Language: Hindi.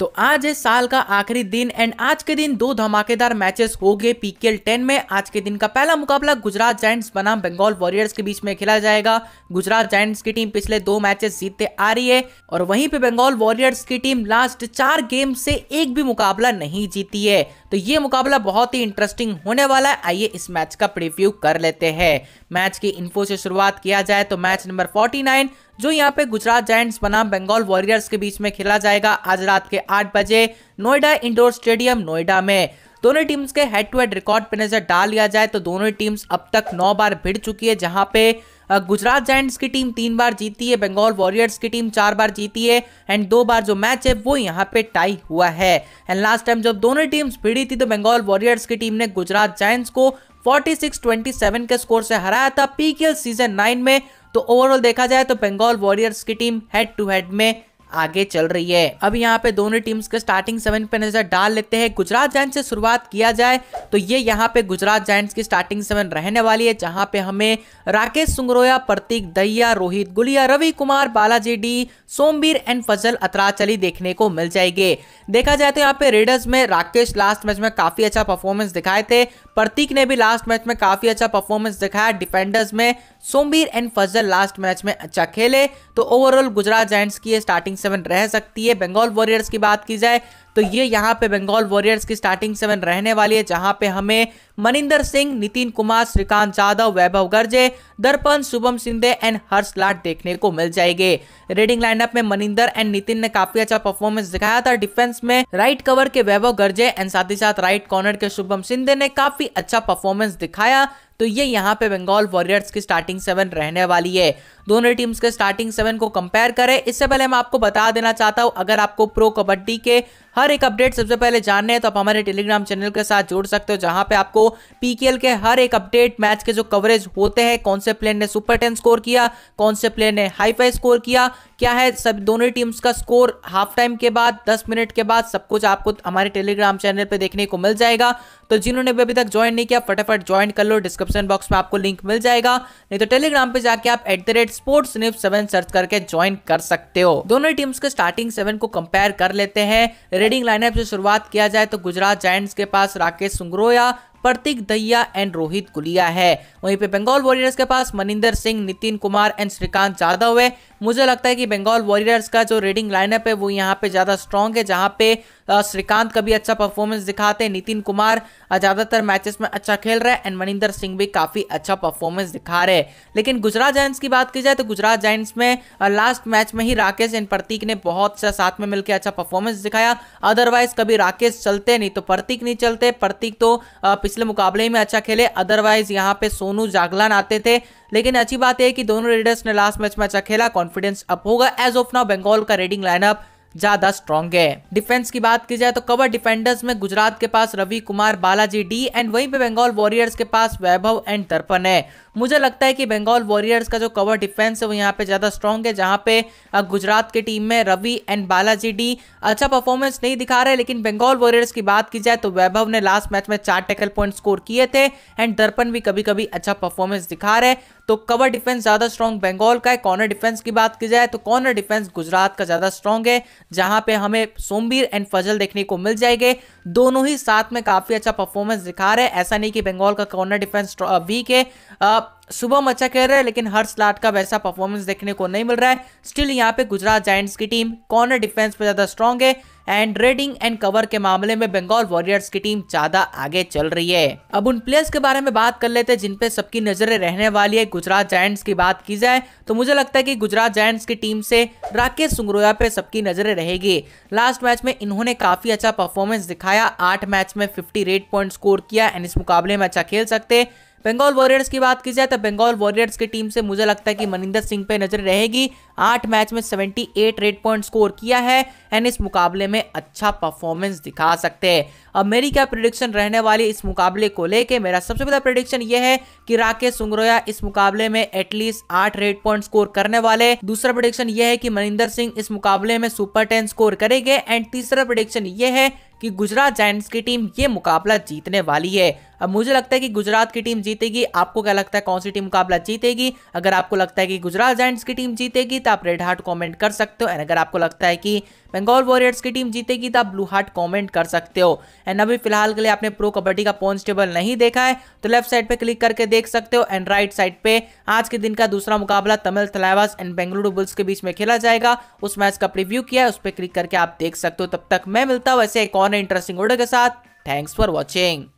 तो आज है साल का आखिरी दिन एंड आज के दिन दो धमाकेदार मैचेस हो गए पीकेएल 10 में आज के दिन का पहला मुकाबला गुजरात जायंट्स बनाम बंगाल वॉरियर्स के बीच में खेला जाएगा गुजरात जायंट्स की टीम पिछले दो मैचेस जीतते आ रही है और वहीं पे बंगाल वॉरियर्स की टीम लास्ट चार गेम से एक भी मुकाबला नहीं जीती है तो ये मुकाबला बहुत ही इंटरेस्टिंग होने वाला है आइए इस मैच का प्रिव्यू कर लेते हैं मैच की इन्फो से शुरुआत किया जाए तो मैच नंबर फोर्टी जो यहाँ पे गुजरात जायंट्स बनाम बंगाल वॉरियर्स के बीच में खेला जाएगा आज रात के आठ बजे नोएडा इंडोर स्टेडियम नोएडा में दोनों टीम्स के हेड टू हेड रिकॉर्ड पर नजर डाल लिया जाए तो दोनों टीम्स अब तक नौ बार भिड़ चुकी है जहां पे गुजरात जायंट्स की टीम तीन बार जीती है बंगाल वॉरियर्स की टीम चार बार जीती है एंड दो बार जो मैच है वो यहाँ पे टाई हुआ है एंड लास्ट टाइम जब दोनों टीम्स भिड़ी थी तो बंगाल वॉरियर्स की टीम ने गुजरात जायंट्स को 46-27 के स्कोर से हराया था पीकेएल सीजन 9 में तो ओवरऑल देखा जाए तो बंगाल वॉरियर्स की टीम हेड टू हेड में आगे चल रही है अब यहाँ पे दोनों टीम्स के स्टार्टिंग सेवन पे नजर डाल लेते हैं गुजरात जैंट से शुरुआत किया जाए तो ये यहाँ पे गुजरात जैंट्स की स्टार्टिंग सेवन रहने वाली है जहाँ पे हमें राकेश सुंगरोया प्रतीक दहिया रोहित गुलिया रवि कुमार बालाजी डी सोमवीर एंड फजल अतराचली देखने को मिल जाएगी देखा जाए तो यहाँ पे रेडर्स में राकेश लास्ट मैच में काफी अच्छा परफॉर्मेंस दिखाए थे प्रतीक ने भी लास्ट मैच में काफ़ी अच्छा परफॉर्मेंस दिखाया डिफेंडर्स में Sombir and Fazal last match में अच्छा खेले तो ओवरऑल गुजरात जैंट्स की ये स्टार्टिंग सेवन रह सकती है बंगाल वॉरियर्स की बात की जाए तो ये यहाँ पे बंगाल वॉरियर्स की स्टार्टिंग सेवन रहने वाली है जहाँ पे हमें मनिंदर सिंह नितिन कुमार श्रीकांत यादव वैभव गर्जे दर्पण शुभम सिंधे एंड हर्ष लाट देखने को मिल जाएंगे रेडिंग लाइनअप में मनिंदर एंड नितिन ने काफी अच्छा परफॉर्मेंस दिखाया था डिफेंस में राइट कवर के वैभव गर्जे एंड साथ ही साथ राइट कॉर्नर के शुभम सिंधे ने काफी अच्छा परफॉर्मेंस दिखाया तो ये यहाँ पे बंगाल वॉरियर्स की स्टार्टिंग सेवन रहने वाली है दोनों टीम्स के स्टार्टिंग सेवन को कंपेयर करें इससे पहले मैं आपको बता देना चाहता हूँ अगर आपको प्रो कबड्डी के हर एक अपडेट सबसे पहले जानने हैं तो आप हमारे टेलीग्राम चैनल के साथ जुड़ सकते हो जहां पे आपको पीकेएल के हर एक अपडेट मैच के जो कवरेज होते हैं कौन से प्लेयर ने सुपर टेन स्कोर किया कौन से प्लेयर ने फाई स्कोर किया क्या है सब दोनों टीम्स का स्कोर हाफ टाइम के बाद दस मिनट के बाद सब कुछ आपको हमारे टेलीग्राम चैनल पर देखने को मिल जाएगा तो जिन्होंने भी अभी तक ज्वाइन नहीं किया फटाफट ज्वाइन कर लो डिस्क्रिप्शन बॉक्स में आपको लिंक मिल जाएगा नहीं तो टेलीग्राम पे जाके आप एट द रेट स्पोर्ट्स निफ सेवन सर्च करके ज्वाइन कर सकते हो दोनों टीम्स के स्टार्टिंग सेवन को कंपेयर कर लेते हैं रेडिंग लाइनअप से शुरुआत किया जाए तो गुजरात जायंट्स के पास राकेश सुंगरोया प्रतीक दहिया एंड रोहित गुलिया है वहीं पे बंगाल वॉरियर्स के पास मनिंदर सिंह नितिन कुमार एंड श्रीकांत यादव है मुझे लगता है कि बंगाल वॉरियर्स का जो रेडिंग लाइनअप है वो यहाँ पे ज़्यादा स्ट्रॉन्ग है जहाँ पे श्रीकांत का भी अच्छा परफॉर्मेंस दिखाते हैं नितिन कुमार ज़्यादातर मैचेस में अच्छा खेल रहे हैं एंड मनिंदर सिंह भी काफ़ी अच्छा परफॉर्मेंस दिखा रहे हैं लेकिन गुजरात जायंट्स की बात की जाए तो गुजरात जायंट्स में लास्ट मैच में ही राकेश एंड प्रतीक ने बहुत सा साथ में मिलकर अच्छा परफॉर्मेंस दिखाया अदरवाइज कभी राकेश चलते नहीं तो प्रतीक नहीं चलते प्रतीक तो पिछले मुकाबले में अच्छा खेले अदरवाइज यहाँ पे सोनू जागलान आते थे लेकिन अच्छी बात है कि दोनों रेडर्स ने लास्ट मैच में अच्छा खेला कॉन्फिडेंस अप होगा एज ऑफ नाउ बंगाल का रेडिंग लाइनअप ज्यादा स्ट्रॉन्ग है डिफेंस की बात की जाए तो कवर डिफेंडर्स में गुजरात के पास रवि कुमार बालाजी डी एंड वहीं पे बंगाल वॉरियर्स के पास वैभव एंड दर्पण है मुझे लगता है कि बंगाल वॉरियर्स का जो कवर डिफेंस है वो यहाँ पे ज़्यादा स्ट्रॉन्ग है जहाँ पे गुजरात की टीम में रवि एंड बालाजी डी अच्छा परफॉर्मेंस नहीं दिखा रहे लेकिन बंगाल वॉरियर्स की बात की जाए तो वैभव ने लास्ट मैच में चार टेकल पॉइंट स्कोर किए थे एंड दर्पण भी कभी कभी अच्छा परफॉर्मेंस दिखा रहे तो कवर डिफेंस ज़्यादा स्ट्रॉन्ग बंगाल का है कॉर्नर डिफेंस की बात की जाए तो कॉर्नर डिफेंस गुजरात का ज़्यादा स्ट्रॉन्ग है जहाँ पे हमें सोमबीर एंड फजल देखने को मिल जाएंगे दोनों ही साथ में काफ़ी अच्छा परफॉर्मेंस दिखा रहे हैं ऐसा नहीं कि बंगाल का कॉर्नर डिफेंस वीक है आ, शुभम अच्छा खेल रहे हैं लेकिन हर्ष लाट का वैसा परफॉर्मेंस देखने को नहीं मिल रहा है स्टिल यहाँ पे गुजरात जायंट्स की टीम कॉर्नर डिफेंस पे ज़्यादा स्ट्रांग है एंड रेडिंग एंड कवर के मामले में बंगाल वॉरियर्स की टीम ज्यादा आगे चल रही है अब उन प्लेयर्स के बारे में बात कर लेते हैं जिनपे सबकी नजरें रहने वाली है गुजरात जायंट्स की बात की जाए तो मुझे लगता है कि गुजरात जायंट्स की टीम से राकेश सुंगरोया पे सबकी नजरें रहेगी लास्ट मैच में इन्होंने काफी अच्छा परफॉर्मेंस दिखाया आठ मैच में फिफ्टी रेट पॉइंट स्कोर किया एंड इस मुकाबले में अच्छा खेल सकते बंगाल वॉरियर्स की बात की जाए तो बंगाल वॉरियर्स की टीम से मुझे लगता है कि मनिंदर सिंह पे नजर रहेगी आठ मैच में 78 रेड पॉइंट स्कोर किया है एंड इस मुकाबले में अच्छा परफॉर्मेंस दिखा सकते हैं अब मेरी क्या प्रिडिक्शन रहने वाली इस मुकाबले को लेके मेरा सबसे बड़ा प्रिडिक्शन यह है कि राकेश सुंगरोया इस मुकाबले में एटलीस्ट आठ रेड पॉइंट स्कोर करने वाले दूसरा प्रिडिक्शन यह है कि मनिंदर सिंह इस मुकाबले में सुपर टेन स्कोर करेंगे एंड तीसरा प्रिडिक्शन यह है कि गुजरात जैंट्स की टीम ये मुकाबला जीतने वाली है अब मुझे लगता है कि गुजरात की टीम जीतेगी आपको क्या लगता है कौन सी टीम मुकाबला जीतेगी अगर आपको लगता है कि गुजरात जैंट्स की टीम जीतेगी तो आप रेड हार्ट कमेंट कर सकते हो एंड अगर आपको लगता है कि बंगाल वॉरियर्स की टीम जीतेगी तो आप ब्लू हार्ट कॉमेंट कर सकते हो एंड अभी फिलहाल के लिए आपने प्रो कबड्डी का पॉन्स्टेबल नहीं देखा है तो लेफ्ट साइड पे क्लिक करके देख सकते हो एंड राइट साइड पे आज के दिन का दूसरा मुकाबला तमिल थलावास एंड बेंगलुरु बुल्स के बीच में खेला जाएगा उस मैच का प्रिव्यू किया है उस पर क्लिक करके आप देख सकते हो तब तक मैं मिलता हूँ ऐसे एक और इंटरेस्टिंग ऑर्डर के साथ थैंक्स फॉर वॉचिंग